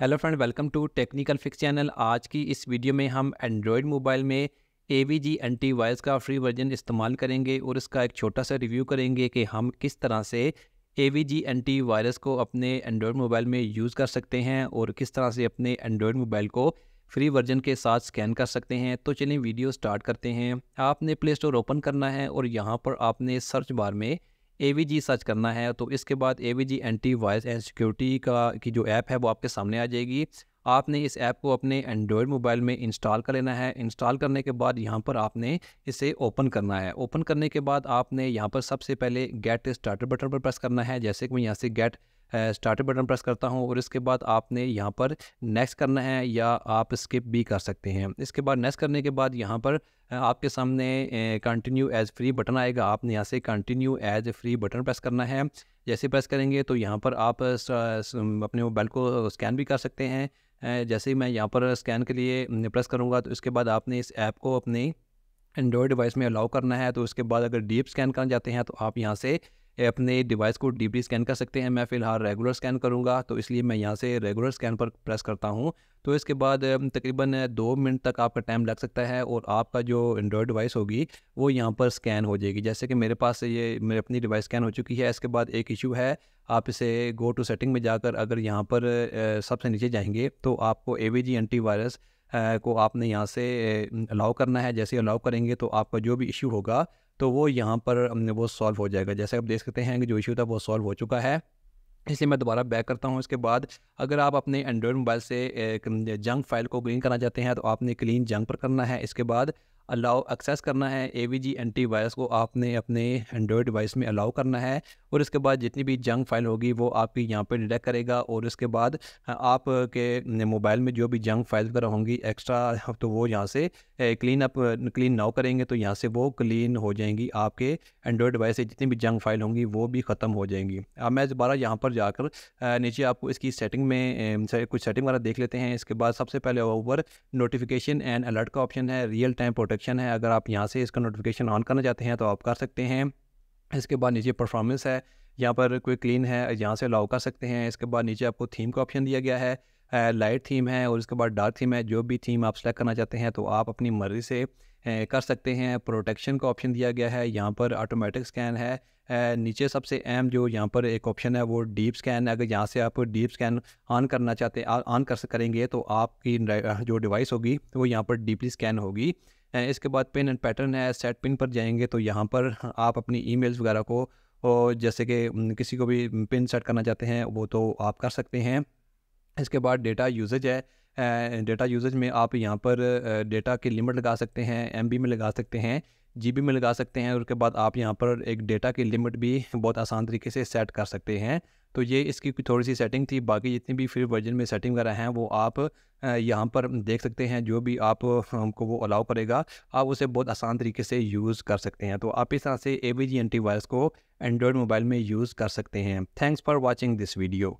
hello friend welcome to technical fix channel आज की इस वीडियो में हम एंड्रॉयड मोबाइल में A V G anti virus का फ्री वर्जन इस्तेमाल करेंगे और इसका एक छोटा सा रिव्यू करेंगे कि हम किस तरह से A V G anti virus को अपने एंड्रॉयड मोबाइल में यूज़ कर सकते हैं और किस तरह से अपने एंड्रॉयड मोबाइल को फ्री वर्जन के साथ स्कैन कर सकते हैं तो चलिए वीडियो स्टार्ट करते हैं आपने प्ले स्टोर ओपन करना है और यहाँ पर आपने सर्च बार में ए सर्च करना है तो इसके बाद A V G anti virus and security का की जो ऐप है वो आपके सामने आ जाएगी आपने इस ऐप को अपने एंड्रॉयड मोबाइल में इंस्टॉल कर लेना है इंस्टॉल करने के बाद यहाँ पर आपने इसे ओपन करना है ओपन करने के बाद आपने यहाँ पर सबसे पहले गेट स्टार्टर बटन पर प्रेस करना है जैसे कि मैं यहाँ से गेट स्टार्ट बटन प्रेस करता हूँ और इसके बाद आपने यहाँ पर नेक्स्ट करना है या आप स्किप भी कर सकते हैं इसके बाद नेक्स्ट करने के बाद यहाँ पर आपके सामने कंटिन्यू एज फ्री बटन आएगा आपने यहाँ से continue as free button press करना है जैसे प्रेस करेंगे तो यहाँ पर आप अपने मोबाइल को स्कैन भी कर सकते हैं जैसे ही मैं यहाँ पर स्कैन के लिए प्रेस करूँगा तो इसके बाद आपने इस ऐप को अपने एंड्रॉयड डिवाइस में अलाउ करना है तो उसके बाद अगर डीप स्कैन करना चाहते हैं तो आप यहाँ से अपने डिवाइस को डीपली स्कैन कर सकते हैं मैं फ़िलहाल रेगुलर स्कैन करूँगा तो इसलिए मैं यहाँ से रेगुलर स्कैन पर प्रेस करता हूँ तो इसके बाद तकरीबन दो मिनट तक आपका टाइम लग सकता है और आपका जो एंड्रॉयड डिवाइस होगी वो यहाँ पर स्कैन हो जाएगी जैसे कि मेरे पास ये मेरी अपनी डिवाइस स्कैन हो चुकी है इसके बाद एक इशू है आप इसे गो टू सेटिंग में जाकर अगर यहाँ पर सबसे नीचे जाएंगे तो आपको A V G anti virus को आपने यहाँ से अलाउ करना है जैसे अलाउ करेंगे तो आपका जो भी इशू होगा तो वो यहाँ पर हमने वो सॉल्व हो जाएगा जैसे आप देख सकते हैं कि जो इशू था वो सॉल्व हो चुका है इसलिए मैं दोबारा बैक करता हूँ इसके बाद अगर आप अपने एंड्रॉयड मोबाइल से जंक फाइल को क्लीन करना चाहते हैं तो आपने क्लीन जंक पर करना है इसके बाद अलाउ एक्सेस करना है A V G anti virus को आपने अपने एंड्रॉयड डिवाइस में अलाउ करना है और इसके बाद जितनी भी जंक फाइल होगी वो आपकी यहाँ पे डिटेक्ट करेगा और इसके बाद हाँ, आपके मोबाइल में जो भी जंक फाइल वगैरह होंगी एक्स्ट्रा हाँ, तो वो यहाँ से क्लीन अप क्लीन नाउ करेंगे तो यहाँ से वो क्लीन हो जाएंगी आपके एंड्रॉयड डिवाइस से जितनी भी जंक फाइल होंगी वो भी ख़त्म हो जाएंगी अब मैं दोबारा यहाँ पर जाकर नीचे आपको इसकी सेटिंग में कुछ सेटिंग वगैरह देख लेते हैं इसके बाद सबसे पहले ऊपर नोटिफिकेशन एंड अलर्ट का ऑप्शन है रियल टाइम प्रोटेक्ट प्रोटेक्शन है अगर आप यहाँ से इसका नोटिफिकेशन ऑन करना चाहते हैं तो आप कर सकते हैं इसके बाद नीचे परफॉर्मेंस है यहाँ पर कोई क्लीन है यहाँ से अलाउ कर सकते हैं इसके बाद नीचे आपको थीम का ऑप्शन दिया गया है लाइट थीम है और इसके बाद डार्क थीम है जो भी थीम आप सेलेक्ट करना चाहते हैं तो आप अपनी मर्ज़ी से कर सकते हैं प्रोटेक्शन का ऑप्शन दिया गया है यहाँ पर ऑटोमेटिक स्कैन है नीचे सबसे अहम जो यहाँ पर एक ऑप्शन है वो डीप स्कैन अगर यहाँ से आप डीप स्कैन ऑन करना चाहते ऑन कर करेंगे तो आपकी जो डिवाइस होगी वो यहाँ पर डीपली स्कैन होगी इसके बाद पिन एंड पैटर्न है सेट पिन पर जाएंगे तो यहाँ पर आप अपनी ईमेल्स वगैरह को और जैसे कि किसी को भी पिन सेट करना चाहते हैं वो तो आप कर सकते हैं इसके बाद डेटा यूजेज है डेटा यूजेज में आप यहाँ पर डेटा की लिमिट लगा सकते हैं एम में लगा सकते हैं जी में लगा सकते हैं और उसके बाद आप यहाँ पर एक डेटा की लिमिट भी बहुत आसान तरीके से सेट कर सकते हैं तो ये इसकी थोड़ी सी सेटिंग थी बाकी जितनी भी फ्री वर्जन में सेटिंग वगैरह हैं वो आप यहाँ पर देख सकते हैं जो भी आप हमको वो अलाउ करेगा आप उसे बहुत आसान तरीके से यूज़ कर सकते हैं तो आप इस तरह से ए बी जी को एंड्रॉयड मोबाइल में यूज़ कर सकते हैं thanks for watching this video